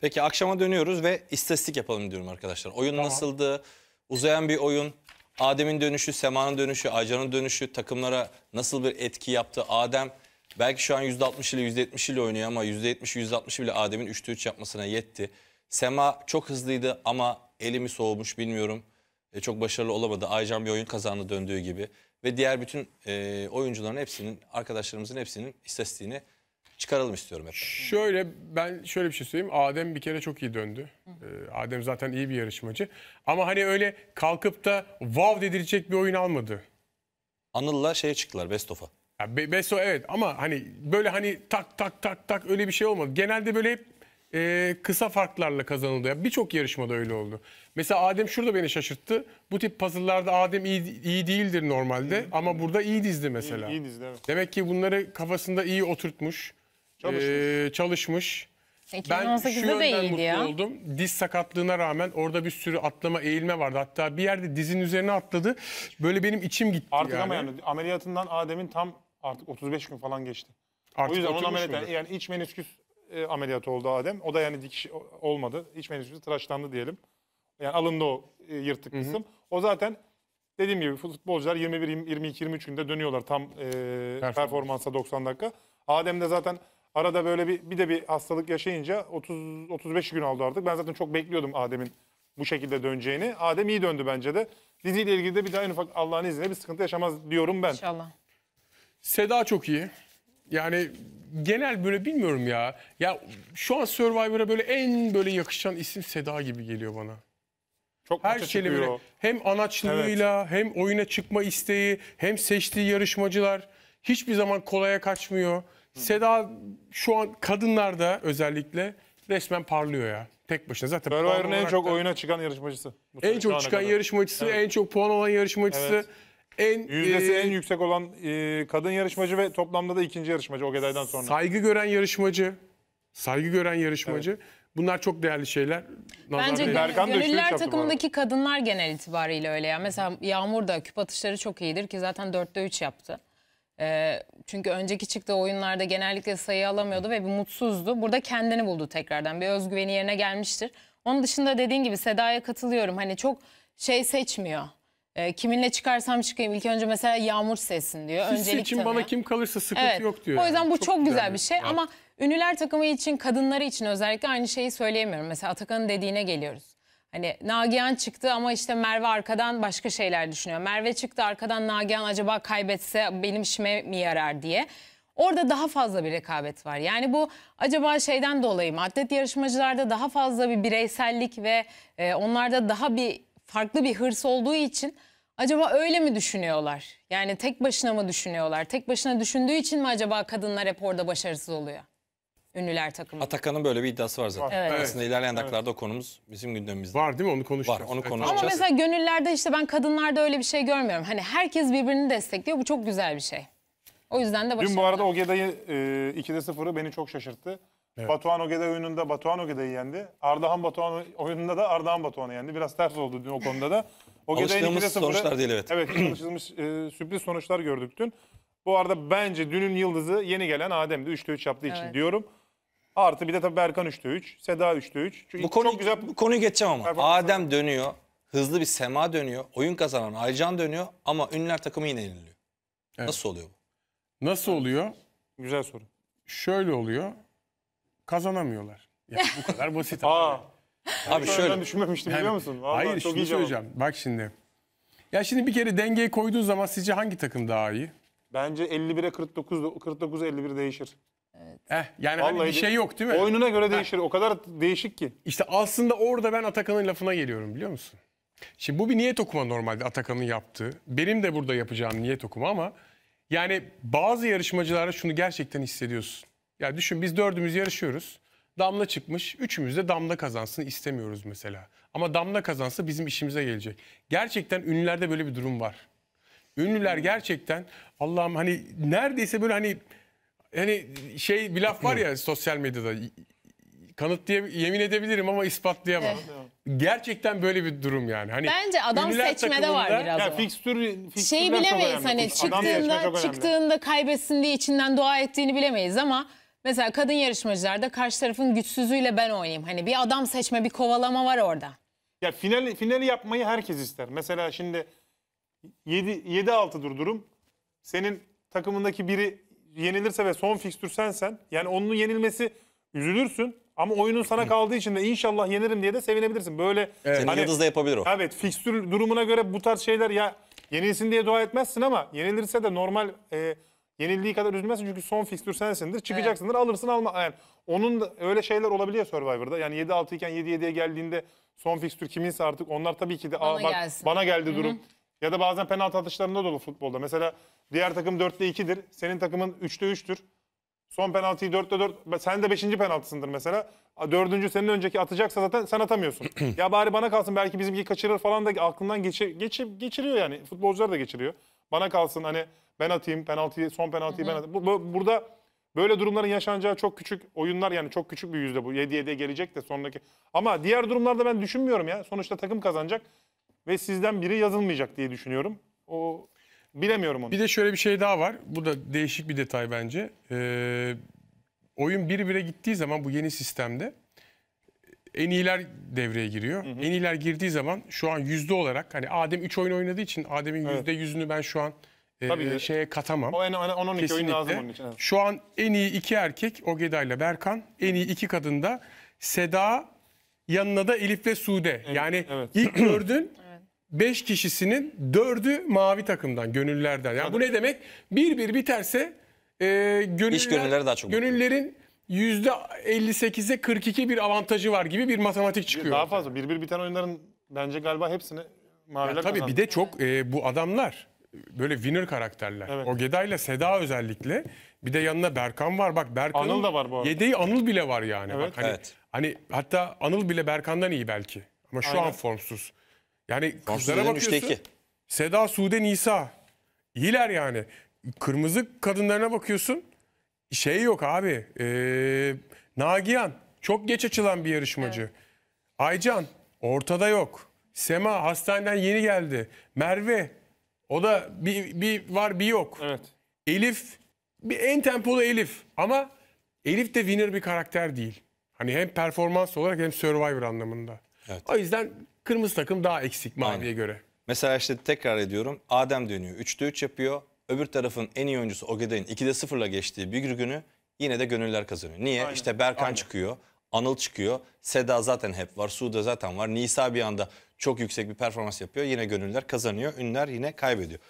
Peki akşama dönüyoruz ve istatistik yapalım diyorum arkadaşlar. Oyun tamam. nasıldı? Uzayan bir oyun. Adem'in dönüşü, Sema'nın dönüşü, Aycan'ın dönüşü takımlara nasıl bir etki yaptı? Adem belki şu an %60 ile %70 ile oynuyor ama %70 %60 bile Adem'in 3'te 3 yapmasına yetti. Sema çok hızlıydı ama elimi soğumuş bilmiyorum. E, çok başarılı olamadı. Aycan bir oyun kazandı döndüğü gibi. Ve diğer bütün e, oyuncuların hepsinin, arkadaşlarımızın hepsinin istatistiğini çıkaralım istiyorum hep. Şöyle ben şöyle bir şey söyleyeyim. Adem bir kere çok iyi döndü. Ee, Adem zaten iyi bir yarışmacı. Ama hani öyle kalkıp da wow dedirecek bir oyun almadı. Anıl'la şeye çıktılar Best of'a. Ya Be Beso evet ama hani böyle hani tak tak tak tak öyle bir şey olmadı. Genelde böyle hep e, kısa farklarla kazanıldı. Yani Birçok yarışmada öyle oldu. Mesela Adem şurada beni şaşırttı. Bu tip puzzle'larda Adem iyi, iyi değildir normalde ama burada iyi dizdi mesela. İyi, iyi dizdi evet. Demek ki bunları kafasında iyi oturtmuş. Çalışmış. Ee, çalışmış. 2018'de ben şu yönden mutlu ya. oldum. Diz sakatlığına rağmen orada bir sürü atlama eğilme vardı. Hatta bir yerde dizin üzerine atladı. Böyle benim içim gitti Artık yani. ama yani ameliyatından Adem'in tam artık 35 gün falan geçti. Artık o yüzden onun ameliyatı muydu? yani iç menisküs e, ameliyatı oldu Adem. O da yani dikiş olmadı. İç menisküsü tıraşlandı diyelim. Yani alındı o e, yırtık Hı hı. kısım. O zaten dediğim gibi futbolcular 21 22 23 günde dönüyorlar tam e, performansa 90 dakika. Adem de zaten Arada böyle bir, bir de bir hastalık yaşayınca 30 35 gün aldı artık. Ben zaten çok bekliyordum Adem'in bu şekilde döneceğini. Adem iyi döndü bence de. Diziyle ilgili de bir daha en ufak Allah'ın izniyle bir sıkıntı yaşamaz diyorum ben. İnşallah. Seda çok iyi. Yani genel böyle bilmiyorum ya. Ya şu an Survivor'a böyle en böyle yakışan isim Seda gibi geliyor bana. Çok Her şeyle böyle hem anaçlığıyla evet. hem oyuna çıkma isteği hem seçtiği yarışmacılar hiçbir zaman kolaya kaçmıyor. Seda şu an kadınlarda özellikle resmen parlıyor ya. Tek başına zaten. Survivor'ın en çok da, oyuna çıkan yarışmacısı. En çok çıkan kadar. yarışmacısı, evet. en çok puan alan yarışmacısı. Evet. En, Yüzdesi e, en yüksek olan e, kadın yarışmacı ve toplamda da ikinci yarışmacı o Ogeday'dan sonra. Saygı gören yarışmacı. Saygı gören yarışmacı. Evet. Bunlar çok değerli şeyler. Nazar Bence Berkan gönüllüler takımındaki kadınlar genel itibariyle öyle ya. Mesela Yağmur da küp atışları çok iyidir ki zaten 4'te 3 yaptı. E, çünkü önceki çıktığı oyunlarda genellikle sayı alamıyordu ve bir mutsuzdu. Burada kendini buldu tekrardan. Bir özgüveni yerine gelmiştir. Onun dışında dediğin gibi Seda'ya katılıyorum. Hani çok şey seçmiyor. E, kiminle çıkarsam çıkayım ilk önce mesela Yağmur sesin diyor. Siz Öncelik seçin tanıyor. bana kim kalırsa sıkıntı Evet. yok diyor. O yüzden bu çok, güzel bir şey. şey ama ünlüler takımı için, kadınları için özellikle aynı şeyi söyleyemiyorum. Mesela Atakan'ın dediğine geliyoruz. Hani Nagihan çıktı ama işte Merve arkadan başka şeyler düşünüyor. Merve çıktı arkadan Nagihan acaba kaybetse benim işime mi yarar diye. Orada daha fazla bir rekabet var. Yani bu acaba şeyden dolayı mı? Atlet yarışmacılarda daha fazla bir bireysellik ve e, onlarda daha bir farklı bir hırs olduğu için acaba öyle mi düşünüyorlar? Yani tek başına mı düşünüyorlar? Tek başına düşündüğü için mi acaba kadınlar hep orada başarısız oluyor? ünlüler takımı. Atakan'ın böyle bir iddiası var zaten. Evet. Aslında ilerleyen dakikalarda o konumuz bizim gündemimizde. Var değil mi? Onu konuşacağız. Var, onu e, konuşacağız. Ama mesela gönüllerde işte ben kadınlarda öyle bir şey görmüyorum. Hani herkes birbirini destekliyor. Bu çok güzel bir şey. O yüzden de başarılı. Dün bu arada Ogeday'ı e, 2'de 0'ı beni çok şaşırttı. Batuhan Ogeday oyununda Batuhan Ogeday'ı yendi. Ardahan Batuhan oyununda da Ardahan Batuhan'ı yendi. Biraz ters oldu dün o konuda da. Ogeday'ın Alıştığımız 2'de 0'ı sonuçlar değil, evet. Evet alışılmış e, sürpriz sonuçlar gördük dün. Bu arada bence dünün yıldızı yeni gelen Adem'di. 3'te 3 yaptığı için diyorum. Artı bir de tabii Berkan 3'te 3, Seda 3'te 3. Çünkü Bu konu, çok güzel bu konuyu geçeceğim ama. Performans- Adem dönüyor. Hızlı bir Sema dönüyor. Oyun kazanan Aycan dönüyor. Ama ünler takımı yine yeniliyor. Evet. Nasıl oluyor bu? Nasıl oluyor? güzel soru. Şöyle oluyor. Kazanamıyorlar. Yani bu kadar basit. Aa, Abi ben şöyle. düşünmemiştim biliyor musun? Vallahi Hayır çok şunu iyi cevap. Bak şimdi. Ya şimdi bir kere dengeyi koyduğun zaman sizce hangi takım daha iyi? Bence 51'e 49, 49 51 değişir. Eh, yani hani bir şey yok değil mi? Oyununa göre değişir. O kadar değişik ki. İşte aslında orada ben Atakan'ın lafına geliyorum biliyor musun? Şimdi bu bir niyet okuma normalde Atakan'ın yaptığı. Benim de burada yapacağım niyet okuma ama yani bazı yarışmacılara şunu gerçekten hissediyorsun. Ya düşün biz dördümüz yarışıyoruz. Damla çıkmış. Üçümüz de damla kazansın istemiyoruz mesela. Ama damla kazansa bizim işimize gelecek. Gerçekten ünlülerde böyle bir durum var. Ünlüler gerçekten Allah'ım hani neredeyse böyle hani hani şey bir laf var ya sosyal medyada kanıt diye yemin edebilirim ama ispatlayamam. Gerçekten böyle bir durum yani. Hani Bence adam ünlüler seçmede var takımında- biraz. o. Ya fikstür, Şeyi bilemeyiz hani çıktığında çıktığında kaybetsin diye içinden dua ettiğini bilemeyiz ama mesela kadın yarışmacılarda karşı tarafın güçsüzüyle ben oynayayım. Hani bir adam seçme, bir kovalama var orada. Ya final finali yapmayı herkes ister. Mesela şimdi 7 7 6 dur durum. Senin takımındaki biri yenilirse ve son fikstür sensen yani onun yenilmesi üzülürsün ama oyunun sana kaldığı için de inşallah yenirim diye de sevinebilirsin. Böyle Evet. Senin hani yıldız da yapabilir o. Evet fikstür durumuna göre bu tarz şeyler ya yenilsin diye dua etmezsin ama yenilirse de normal e, yenildiği kadar üzülmezsin çünkü son fikstür sensindir. Çıkacaksındır alırsın alma. Yani onun da öyle şeyler olabiliyor Survivor'da. Yani 7-6 iken 7-7'ye geldiğinde son fikstür kiminse artık onlar tabii ki de Bana bana, bak, bana geldi durum. Ya da bazen penaltı atışlarında da olur futbolda. Mesela diğer takım 4'te 2'dir. Senin takımın 3'te 3'tür. Son penaltıyı 4'te 4. Sen de 5. penaltısındır mesela. Dördüncü senin önceki atacaksa zaten sen atamıyorsun. ya bari bana kalsın belki bizimki kaçırır falan da aklından geçir, geçir, geçiriyor yani. Futbolcular da geçiriyor. Bana kalsın hani ben atayım penaltıyı son penaltıyı ben atayım. Bu, bu, burada böyle durumların yaşanacağı çok küçük oyunlar yani çok küçük bir yüzde bu. 7-7'ye gelecek de sonraki. Ama diğer durumlarda ben düşünmüyorum ya. Sonuçta takım kazanacak ve sizden biri yazılmayacak diye düşünüyorum. O bilemiyorum onu. Bir de şöyle bir şey daha var. Bu da değişik bir detay bence. Ee, oyun bir 1e gittiği zaman bu yeni sistemde en iyiler devreye giriyor. Hı hı. En iyiler girdiği zaman şu an yüzde olarak hani Adem 3 oyun oynadığı için Adem'in evet. yüzde yüzünü ben şu an e, Tabii e, şeye katamam. O en 10-12 oyun lazım onun için. Şu an en iyi iki erkek Ogeda ile Berkan. En iyi iki kadın da Seda yanına da Elif ve Sude. Evet, yani evet. ilk gördün 5 kişisinin 4'ü mavi takımdan, gönüllerden. Yani bu ne demek? Bir bir biterse e, gönüller, İş gönülleri daha çok. gönüllerin %58'e 42 bir avantajı var gibi bir matematik çıkıyor. Daha fazla. Bir bir biten oyunların bence galiba hepsini maviler Ya tabii bir de çok e, bu adamlar böyle winner karakterler. Evet. Ogeda ile Seda özellikle. Bir de yanına Berkan var. Bak Berkan'ın Anıl da var bu arada. Yedeği Anıl bile var yani. Evet. Bak hani Evet. hani hatta Anıl bile Berkan'dan iyi belki. Ama şu an formsuz. Yani kızlara bakıyorsun. 3'te Seda, Sude, Nisa. İyiler yani. Kırmızı kadınlarına bakıyorsun. Şey yok abi. Ee, Nagihan. Çok geç açılan bir yarışmacı. Evet. Aycan. Ortada yok. Sema hastaneden yeni geldi. Merve. O da bir, bir var bir yok. Evet. Elif. Bir en tempolu Elif. Ama Elif de winner bir karakter değil. Hani hem performans olarak hem survivor anlamında. Evet. O yüzden Kırmızı takım daha eksik maviye Aynen. göre. Mesela işte tekrar ediyorum. Adem dönüyor. 3'te 3 yapıyor. Öbür tarafın en iyi oyuncusu Ogeday'ın 2'de 0'la geçtiği bir günü yine de gönüller kazanıyor. Niye? Aynen. İşte Berkan Aynen. çıkıyor. Anıl çıkıyor. Seda zaten hep var. Suda zaten var. Nisa bir anda çok yüksek bir performans yapıyor. Yine gönüller kazanıyor. Ünler yine kaybediyor.